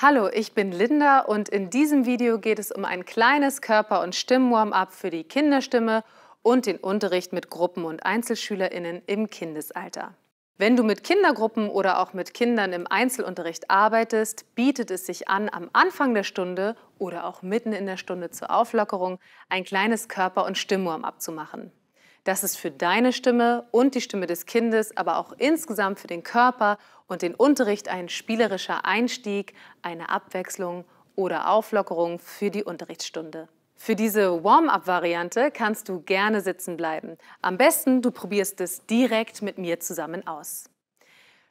Hallo, ich bin Linda und in diesem Video geht es um ein kleines Körper- und stimmwarm up für die Kinderstimme und den Unterricht mit Gruppen und EinzelschülerInnen im Kindesalter. Wenn du mit Kindergruppen oder auch mit Kindern im Einzelunterricht arbeitest, bietet es sich an, am Anfang der Stunde oder auch mitten in der Stunde zur Auflockerung ein kleines Körper- und Stimmwarm-up zu machen dass es für deine Stimme und die Stimme des Kindes, aber auch insgesamt für den Körper und den Unterricht ein spielerischer Einstieg, eine Abwechslung oder Auflockerung für die Unterrichtsstunde. Für diese Warm-up-Variante kannst du gerne sitzen bleiben. Am besten, du probierst es direkt mit mir zusammen aus.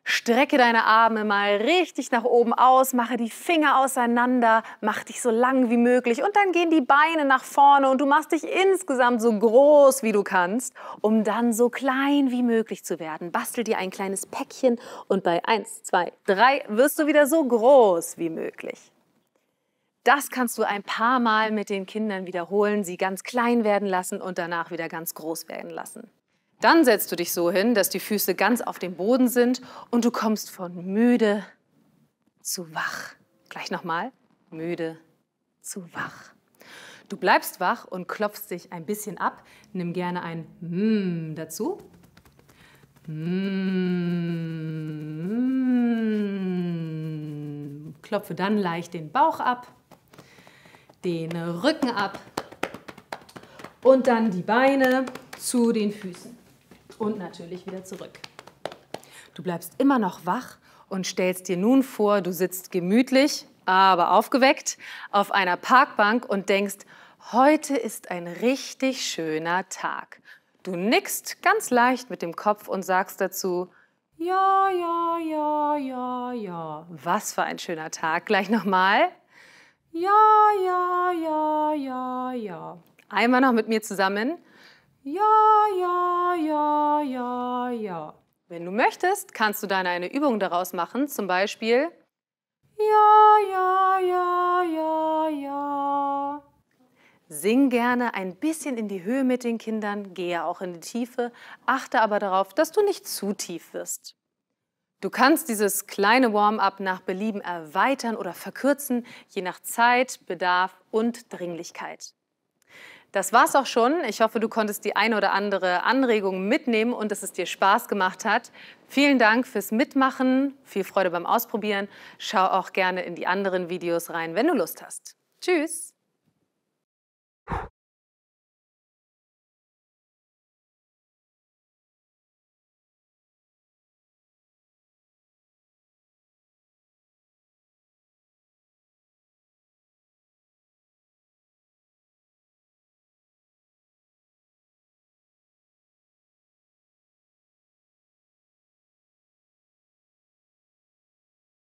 Strecke deine Arme mal richtig nach oben aus, mache die Finger auseinander, mach dich so lang wie möglich und dann gehen die Beine nach vorne und du machst dich insgesamt so groß wie du kannst, um dann so klein wie möglich zu werden. Bastel dir ein kleines Päckchen und bei 1, 2, 3 wirst du wieder so groß wie möglich. Das kannst du ein paar Mal mit den Kindern wiederholen, sie ganz klein werden lassen und danach wieder ganz groß werden lassen. Dann setzt du dich so hin, dass die Füße ganz auf dem Boden sind und du kommst von müde zu wach. Gleich nochmal, müde zu wach. Du bleibst wach und klopfst dich ein bisschen ab. Nimm gerne ein Mmm dazu. Mm. Klopfe dann leicht den Bauch ab, den Rücken ab und dann die Beine zu den Füßen und natürlich wieder zurück. Du bleibst immer noch wach und stellst dir nun vor, du sitzt gemütlich, aber aufgeweckt auf einer Parkbank und denkst, heute ist ein richtig schöner Tag. Du nickst ganz leicht mit dem Kopf und sagst dazu, ja, ja, ja, ja, ja. Was für ein schöner Tag. Gleich nochmal. Ja, ja, ja, ja, ja. Einmal noch mit mir zusammen. Ja, ja, ja, ja, ja. Wenn du möchtest, kannst du dann eine Übung daraus machen, zum Beispiel Ja, ja, ja, ja, ja. Sing gerne ein bisschen in die Höhe mit den Kindern, gehe auch in die Tiefe, achte aber darauf, dass du nicht zu tief wirst. Du kannst dieses kleine Warm-up nach Belieben erweitern oder verkürzen, je nach Zeit, Bedarf und Dringlichkeit. Das war's auch schon. Ich hoffe, du konntest die ein oder andere Anregung mitnehmen und dass es dir Spaß gemacht hat. Vielen Dank fürs Mitmachen, viel Freude beim Ausprobieren. Schau auch gerne in die anderen Videos rein, wenn du Lust hast. Tschüss!